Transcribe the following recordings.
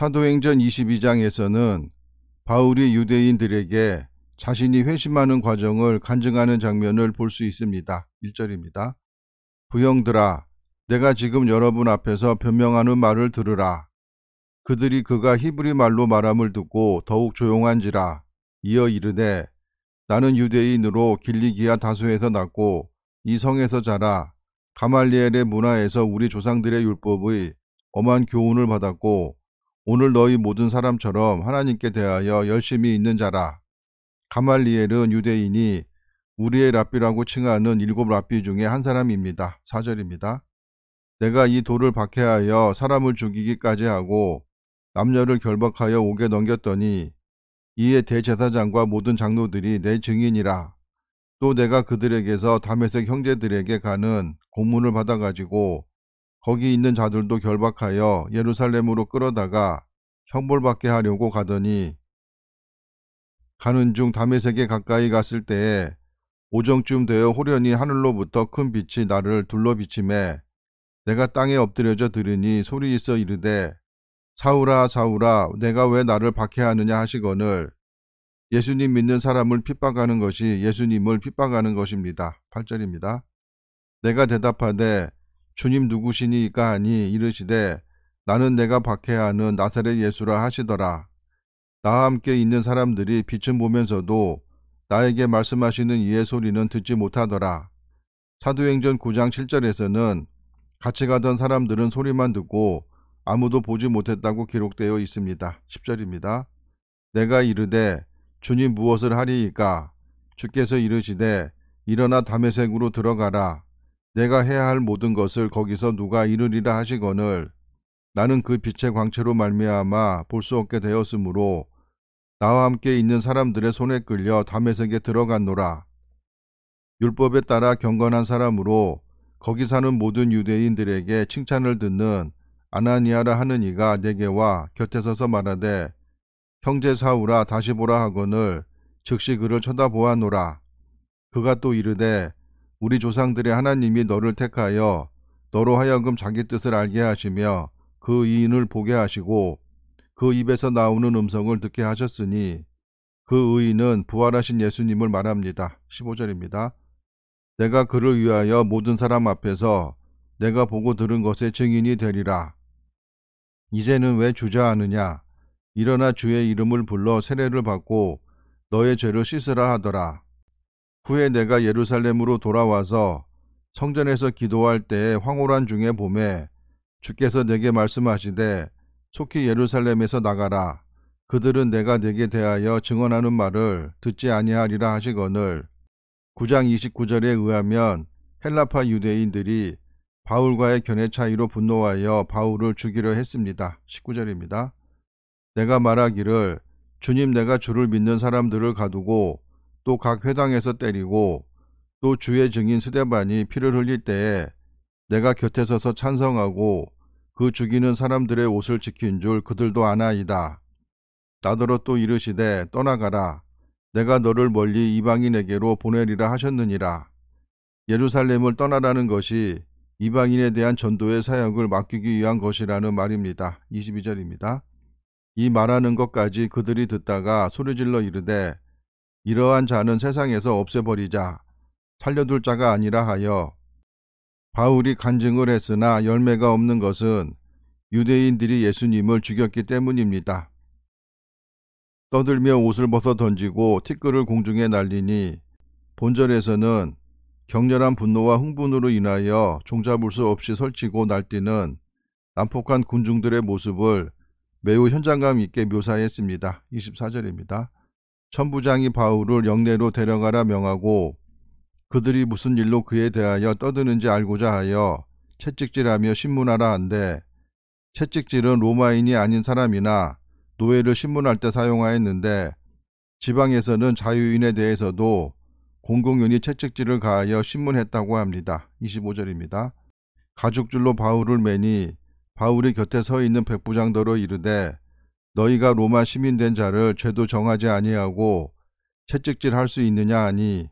사도행전 22장에서는 바울이 유대인들에게 자신이 회심하는 과정을 간증하는 장면을 볼 수 있습니다. 1절입니다. 부형들아, 내가 지금 여러분 앞에서 변명하는 말을 들으라. 그들이 그가 히브리 말로 말함을 듣고 더욱 조용한지라. 이어 이르되 나는 유대인으로 길리기아 다수에서 났고 이 성에서 자라 가말리엘의 문화에서 우리 조상들의 율법의 엄한 교훈을 받았고 오늘 너희 모든 사람처럼 하나님께 대하여 열심히 있는 자라. 가말리엘은 유대인이 우리의 랍비라고 칭하는 일곱 랍비 중에 한 사람입니다. 4절입니다 내가 이 돌을 박해하여 사람을 죽이기까지 하고 남녀를 결박하여 옥에 넘겼더니 이에 대제사장과 모든 장로들이 내 증인이라. 또 내가 그들에게서 담메색 형제들에게 가는 공문을 받아가지고 거기 있는 자들도 결박하여 예루살렘으로 끌어다가 형벌받게 하려고 가더니 가는 중 다메섹에 가까이 갔을 때에 오정쯤 되어 홀연히 하늘로부터 큰 빛이 나를 둘러비침해 내가 땅에 엎드려져 들으니 소리 있어 이르되 사울아 사울아 내가 왜 나를 박해하느냐 하시거늘 예수님 믿는 사람을 핍박하는 것이 예수님을 핍박하는 것입니다. 8절입니다. 내가 대답하되 주님 누구시니까 하니 이르시되 나는 내가 박해하는 나사렛 예수라 하시더라. 나와 함께 있는 사람들이 빛을 보면서도 나에게 말씀하시는 이의 소리는 듣지 못하더라. 사도행전 9장 7절에서는 같이 가던 사람들은 소리만 듣고 아무도 보지 못했다고 기록되어 있습니다. 10절입니다. 내가 이르되 주님 무엇을 하리이까 주께서 이르시되 일어나 담의색으로 들어가라 내가 해야 할 모든 것을 거기서 누가 이루리라 하시거늘 나는 그 빛의 광채로 말미암아 볼 수 없게 되었으므로 나와 함께 있는 사람들의 손에 끌려 담에색에 들어갔노라. 율법에 따라 경건한 사람으로 거기 사는 모든 유대인들에게 칭찬을 듣는 아나니아라 하는 이가 내게와 곁에 서서 말하되 형제 사우라 다시 보라 하거늘 즉시 그를 쳐다보아노라. 그가 또 이르되 우리 조상들의 하나님이 너를 택하여 너로 하여금 자기 뜻을 알게 하시며 그의인을 보게 하시고 그 입에서 나오는 음성을 듣게 하셨으니 그 의인은 부활하신 예수님을 말합니다. 15절입니다. 내가 그를 위하여 모든 사람 앞에서 내가 보고 들은 것의 증인이 되리라. 이제는 왜 주저하느냐? 일어나 주의 이름을 불러 세례를 받고 너의 죄를 씻으라 하더라. 후에 내가 예루살렘으로 돌아와서 성전에서 기도할 때에 황홀한 중에 봄에 주께서 내게 말씀하시되 속히 예루살렘에서 나가라. 그들은 내가 내게 대하여 증언하는 말을 듣지 아니하리라 하시거늘 9장 29절에 의하면 헬라파 유대인들이 바울과의 견해 차이로 분노하여 바울을 죽이려 했습니다. 19절입니다. 내가 말하기를 주님 내가 주를 믿는 사람들을 가두고 또각 회당에서 때리고 또 주의 증인 스데반이 피를 흘릴 때에 내가 곁에 서서 찬성하고 그 죽이는 사람들의 옷을 지킨 줄 그들도 아나이다. 나더러 또 이르시되 떠나가라. 내가 너를 멀리 이방인에게로 보내리라 하셨느니라. 예루살렘을 떠나라는 것이 이방인에 대한 전도의 사역을 맡기기 위한 것이라는 말입니다. 22절입니다. 이 말하는 것까지 그들이 듣다가 소리질러 이르되 이러한 자는 세상에서 없애버리자 살려둘 자가 아니라 하여 바울이 간증을 했으나 열매가 없는 것은 유대인들이 예수님을 죽였기 때문입니다. 떠들며 옷을 벗어 던지고 티끌을 공중에 날리니 본절에서는 격렬한 분노와 흥분으로 인하여 종잡을 수 없이 설치고 날뛰는 난폭한 군중들의 모습을 매우 현장감 있게 묘사했습니다. 24절입니다. 천부장이 바울을 영내로 데려가라 명하고 그들이 무슨 일로 그에 대하여 떠드는지 알고자 하여 채찍질하며 신문하라 한데 채찍질은 로마인이 아닌 사람이나 노예를 신문할 때 사용하였는데 지방에서는 자유인에 대해서도 공공연히 채찍질을 가하여 신문했다고 합니다. 25절입니다. 가죽줄로 바울을 매니 바울이 곁에 서 있는 백부장더러 이르되 너희가 로마 시민 된 자를 죄도 정하지 아니하고 채찍질할 수 있느냐 하니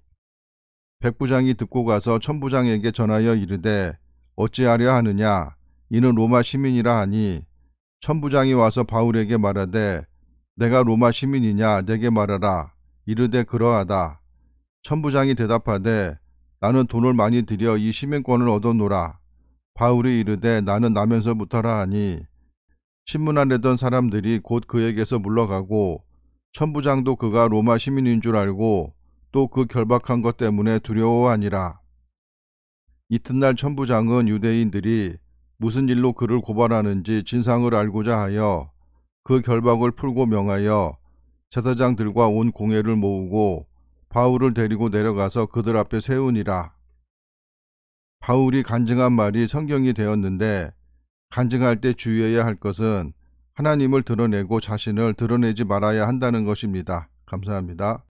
백부장이 듣고 가서 천부장에게 전하여 이르되 어찌하려 하느냐 이는 로마 시민이라 하니 천부장이 와서 바울에게 말하되 내가 로마 시민이냐 내게 말하라 이르되 그러하다 천부장이 대답하되 나는 돈을 많이 들여 이 시민권을 얻어노라 바울이 이르되 나는 나면서부터라 하니 신문 안 내던 사람들이 곧 그에게서 물러가고 천부장도 그가 로마 시민인 줄 알고 또 그 결박한 것 때문에 두려워하니라. 이튿날 천부장은 유대인들이 무슨 일로 그를 고발하는지 진상을 알고자 하여 그 결박을 풀고 명하여 제사장들과 온공예를 모으고 바울을 데리고 내려가서 그들 앞에 세우니라. 바울이 간증한 말이 성경이 되었는데 간증할 때 주의해야 할 것은 하나님을 드러내고 자신을 드러내지 말아야 한다는 것입니다. 감사합니다.